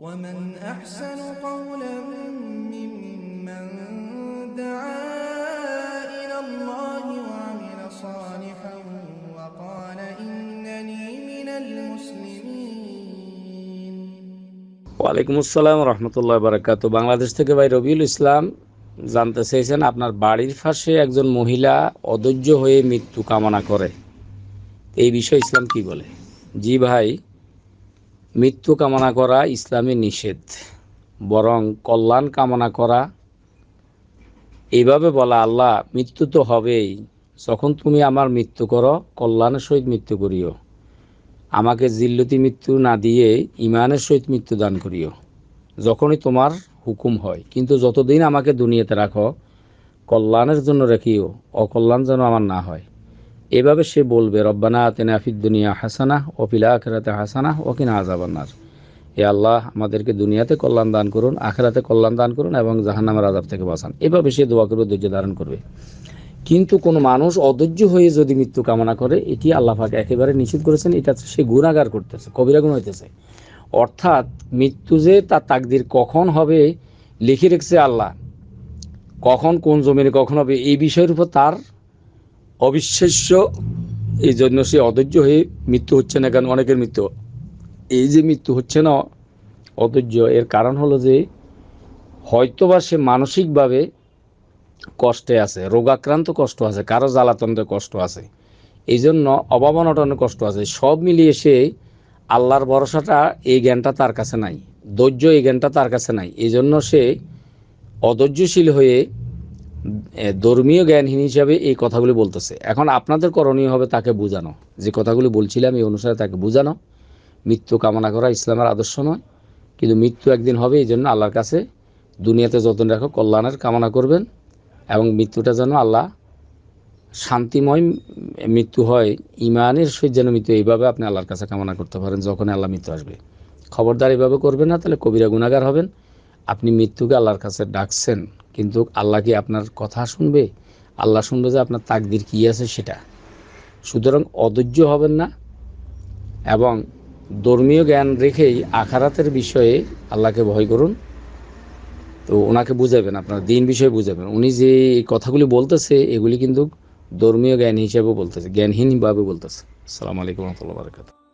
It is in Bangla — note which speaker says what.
Speaker 1: ومن أحسن قولا ممن دعا إلى الله وعمل صالحا وقال إنني من المسلمين রহমতুল্লাহ বারাকাত বাংলাদেশ থেকে ভাই রবিউল ইসলাম জানতে চাইছেন আপনার বাড়ির পাশে একজন মহিলা অধৈর্য হয়ে মৃত্যু কামনা করে এই বিষয়ে ইসলাম কি বলে জি ভাই মৃত্যু কামনা করা ইসলামী নিষেধ বরং কল্যাণ কামনা করা এইভাবে বলা আল্লাহ মৃত্যু তো হবেই যখন তুমি আমার মৃত্যু করো কল্যাণের সহিত মৃত্যু করিও আমাকে জিল্লতি মৃত্যু না দিয়ে ইমানের সহিত মৃত্যু দান করিও যখনই তোমার হুকুম হয় কিন্তু যতদিন আমাকে দুনিয়াতে রাখো কল্যাণের জন্য রেখিও অকল্যাণ যেন আমার না হয় এভাবে সে বলবে রব্বানা তেনা দুনিয়া হাসানা ও পিলা আখেরাতে হাসানা ও কিনা আজাবান্নার এ আল্লাহ আমাদেরকে দুনিয়াতে কল্যাণ দান করুন আখেরাতে কল্যাণ দান করুন এবং জাহান্নামের আজাব থেকে বাঁচান এভাবে সে দোয়া করবে ধৈর্য ধারণ করবে কিন্তু কোনো মানুষ অধৈর্য হয়ে যদি মৃত্যু কামনা করে এটি আল্লাহাকে একেবারে নিষেধ করেছেন এটা সে গুণাগার করতেছে কবিরাগুণ হইতেছে অর্থাৎ মৃত্যু যে তার তাকদির কখন হবে লিখে রেখেছে আল্লাহ কখন কোন জমিনে কখন হবে এই বিষয়ের উপর তার অবিশ্বাস্য এই জন্য সে অধৈর্য হয়ে মৃত্যু হচ্ছে না কেন অনেকের মৃত্যু এই যে মৃত্যু হচ্ছে না অধৈর্য এর কারণ হলো যে হয়তোবা সে মানসিকভাবে কষ্টে আছে রোগাক্রান্ত কষ্ট আছে কারো জ্বালাতন্ত্রে কষ্ট আছে এই জন্য অভাবনটনে কষ্ট আছে সব মিলিয়ে সে আল্লাহর ভরসাটা এই জ্ঞানটা তার কাছে নাই ধৈর্য এই জ্ঞানটা তার কাছে নাই এই জন্য সে অধৈর্যশীল হয়ে ধর্মীয় জ্ঞানহীন হিসাবে এই কথাগুলি বলতেছে এখন আপনাদের করণীয় হবে তাকে বোঝানো যে কথাগুলি বলছিলাম এই অনুসারে তাকে বোঝানো মৃত্যু কামনা করা ইসলামের আদর্শ নয় কিন্তু মৃত্যু একদিন হবে এই জন্য আল্লাহর কাছে দুনিয়াতে যত্ন রাখো কল্যাণের কামনা করবেন এবং মৃত্যুটা যেন আল্লাহ শান্তিময় মৃত্যু হয় ইমানের সহিত যেন মৃত্যু এইভাবে আপনি আল্লাহর কাছে কামনা করতে পারেন যখন আল্লাহ মৃত্যু আসবে খবরদার এভাবে করবেন না তাহলে কবিরা গুণাগার হবেন আপনি মৃত্যুকে আল্লাহর কাছে ডাকছেন কিন্তু আল্লাহ কি আপনার কথা শুনবে আল্লাহ শুনবে যে আপনার তাকদির কী আছে সেটা সুতরাং অধৈর্য হবেন না এবং ধর্মীয় জ্ঞান রেখেই আখারাতের বিষয়ে আল্লাহকে ভয় করুন তো ওনাকে বুঝাবেন আপনার দিন বিষয়ে বুঝাবেন উনি যে কথাগুলি বলতেছে এগুলি কিন্তু ধর্মীয় জ্ঞান হিসাবে বলতেছে জ্ঞানহীনভাবে বলতেছে আসসালামু আলাইকুম রহমতুল্লাহ বারকাত